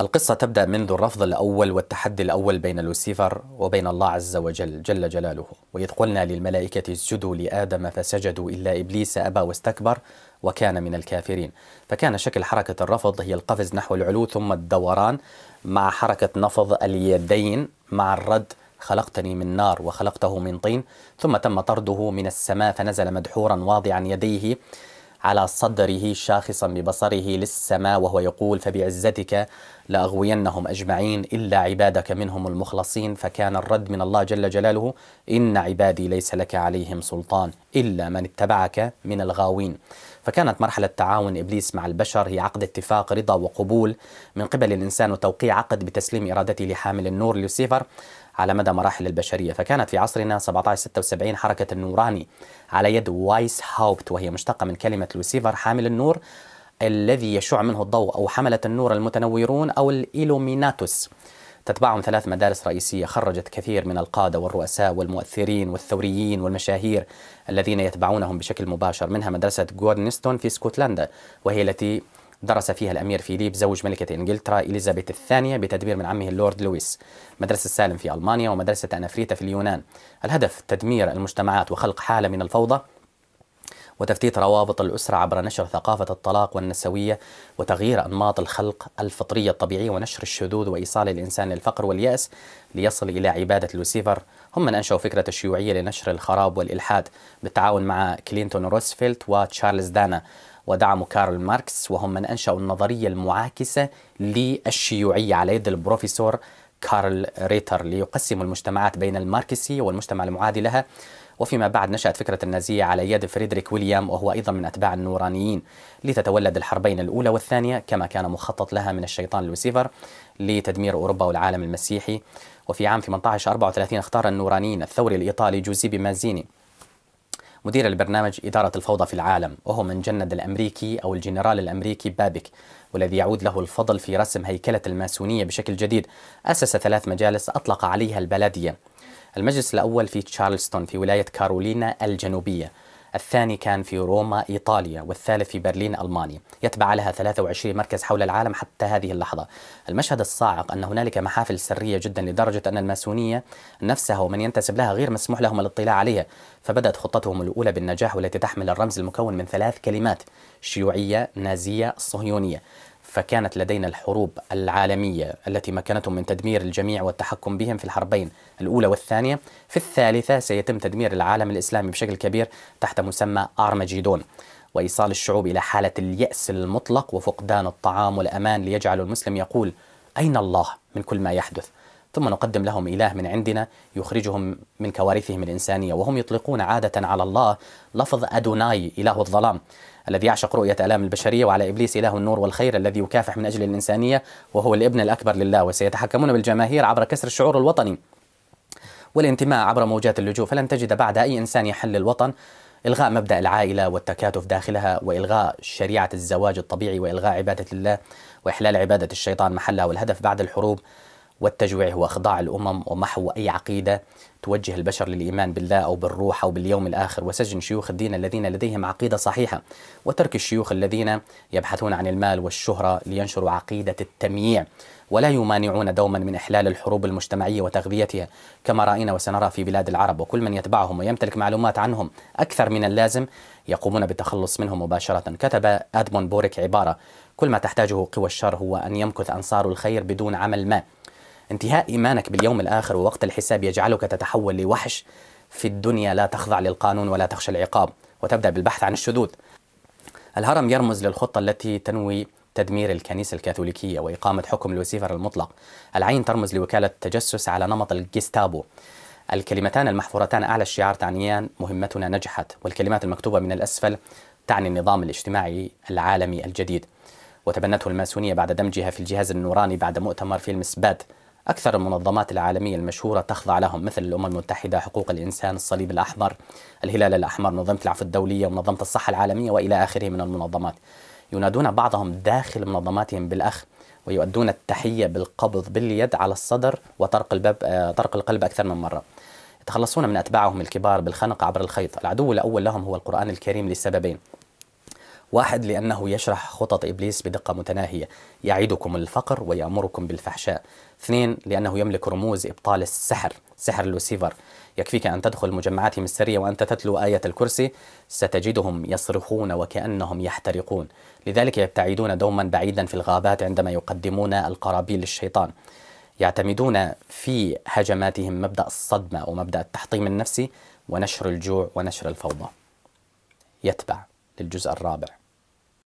القصة تبدأ منذ الرفض الأول والتحدي الأول بين لوسيفر وبين الله عز وجل جل جلاله وإذ قلنا للملائكة اسجدوا لآدم فسجدوا إلا إبليس أبى واستكبر وكان من الكافرين فكان شكل حركة الرفض هي القفز نحو العلو ثم الدوران مع حركة نفض اليدين مع الرد خلقتني من نار وخلقته من طين ثم تم طرده من السماء فنزل مدحورا واضعا يديه على صدره شاخصا ببصره للسماء وهو يقول فبعزتك لأغوينهم أجمعين إلا عبادك منهم المخلصين فكان الرد من الله جل جلاله إن عبادي ليس لك عليهم سلطان إلا من اتبعك من الغاوين فكانت مرحلة تعاون إبليس مع البشر هي عقد اتفاق رضا وقبول من قبل الإنسان وتوقيع عقد بتسليم إرادته لحامل النور لوسيفر على مدى مراحل البشرية فكانت في عصرنا 1776 حركة النوراني على يد وايس هاوبت وهي مشتقة من كلمة لوسيفر حامل النور الذي يشع منه الضوء أو حملة النور المتنورون أو الإيلوميناتوس تتبعهم ثلاث مدارس رئيسية خرجت كثير من القادة والرؤساء والمؤثرين والثوريين والمشاهير الذين يتبعونهم بشكل مباشر منها مدرسة جورنستون في اسكتلندا وهي التي درس فيها الأمير فيليب زوج ملكة إنجلترا إليزابيث الثانية بتدبير من عمه اللورد لويس مدرسة سالم في ألمانيا ومدرسة أنافريتا في اليونان الهدف تدمير المجتمعات وخلق حالة من الفوضى وتفتيت روابط الأسرة عبر نشر ثقافة الطلاق والنسوية وتغيير أنماط الخلق الفطرية الطبيعية ونشر الشذوذ وإيصال الإنسان للفقر واليأس ليصل إلى عبادة لوسيفر هم من أنشأوا فكرة الشيوعية لنشر الخراب والإلحاد بالتعاون مع كلينتون روزفلت وتشارلز دانا ودعموا كارل ماركس وهم من أنشأوا النظرية المعاكسة للشيوعية على يد البروفيسور كارل ريتر ليقسم المجتمعات بين الماركسي والمجتمع المعادي لها وفيما بعد نشأت فكرة النازية على يد فريدريك ويليام وهو أيضا من أتباع النورانيين لتتولد الحربين الأولى والثانية كما كان مخطط لها من الشيطان لوسيفر لتدمير أوروبا والعالم المسيحي وفي عام 1834 اختار النورانيين الثوري الإيطالي جوزيبي مازيني مدير البرنامج إدارة الفوضى في العالم وهو من جند الأمريكي أو الجنرال الأمريكي بابك والذي يعود له الفضل في رسم هيكلة الماسونية بشكل جديد أسس ثلاث مجالس أطلق عليها البلدية المجلس الأول في تشارلستون في ولاية كارولينا الجنوبية الثاني كان في روما إيطاليا والثالث في برلين ألمانيا يتبع لها 23 مركز حول العالم حتى هذه اللحظة المشهد الصاعق أن هنالك محافل سرية جدا لدرجة أن الماسونية نفسها ومن ينتسب لها غير مسموح لهم الاطلاع عليها فبدأت خطتهم الأولى بالنجاح والتي تحمل الرمز المكون من ثلاث كلمات شيوعية نازية صهيونية فكانت لدينا الحروب العالمية التي مكنتهم من تدمير الجميع والتحكم بهم في الحربين الأولى والثانية في الثالثة سيتم تدمير العالم الإسلامي بشكل كبير تحت مسمى أرمجيدون وإيصال الشعوب إلى حالة اليأس المطلق وفقدان الطعام والأمان ليجعل المسلم يقول أين الله من كل ما يحدث ثم نقدم لهم إله من عندنا يخرجهم من كوارثهم الإنسانية وهم يطلقون عادة على الله لفظ أدوناي إله الظلام الذي يعشق رؤية آلام البشرية وعلى إبليس إله النور والخير الذي يكافح من أجل الإنسانية وهو الابن الأكبر لله وسيتحكمون بالجماهير عبر كسر الشعور الوطني والانتماء عبر موجات اللجوء فلن تجد بعد أي إنسان يحل الوطن إلغاء مبدأ العائلة والتكاتف داخلها وإلغاء شريعة الزواج الطبيعي وإلغاء عبادة الله وإحلال عبادة الشيطان محلها والهدف بعد الحروب والتجويع هو اخضاع الأمم ومحو أي عقيدة توجه البشر للإيمان بالله أو بالروح أو باليوم الآخر وسجن شيوخ الدين الذين لديهم عقيدة صحيحة وترك الشيوخ الذين يبحثون عن المال والشهرة لينشروا عقيدة التمييع ولا يمانعون دوما من إحلال الحروب المجتمعية وتغذيتها كما رأينا وسنرى في بلاد العرب وكل من يتبعهم ويمتلك معلومات عنهم أكثر من اللازم يقومون بالتخلص منهم مباشرة كتب أدمون بوريك عبارة كل ما تحتاجه قوى الشر هو أن يمكث أنصار الخير بدون عمل ما انتهاء إيمانك باليوم الآخر ووقت الحساب يجعلك تتحول لوحش في الدنيا لا تخضع للقانون ولا تخشى العقاب وتبدأ بالبحث عن الشذوذ الهرم يرمز للخطة التي تنوي تدمير الكنيسة الكاثوليكية وإقامة حكم لوسيفر المطلق العين ترمز لوكالة تجسس على نمط الجستابو الكلمتان المحفورتان أعلى الشعار تعنيان مهمتنا نجحت والكلمات المكتوبة من الأسفل تعني النظام الاجتماعي العالمي الجديد وتبنته الماسونية بعد دمجها في الجهاز النوراني بعد مؤتمر فيلم سبات أكثر المنظمات العالمية المشهورة تخضع لهم مثل الأمم المتحدة حقوق الإنسان الصليب الأحمر الهلال الأحمر منظمة العفو الدولية منظمة الصحة العالمية وإلى آخره من المنظمات ينادون بعضهم داخل منظماتهم بالأخ ويؤدون التحية بالقبض باليد على الصدر وطرق الباب آه، طرق القلب أكثر من مرة يتخلصون من أتباعهم الكبار بالخنق عبر الخيط العدو الأول لهم هو القرآن الكريم لسببين واحد لأنه يشرح خطط إبليس بدقة متناهية يعدكم الفقر ويأمركم بالفحشاء اثنين لأنه يملك رموز إبطال السحر سحر لوسيفر يكفيك أن تدخل مجمعاتهم السرية وأنت تتلو آية الكرسي ستجدهم يصرخون وكأنهم يحترقون لذلك يبتعدون دوما بعيدا في الغابات عندما يقدمون القرابيل للشيطان يعتمدون في هجماتهم مبدأ الصدمة ومبدأ التحطيم النفسي ونشر الجوع ونشر الفوضى يتبع للجزء الرابع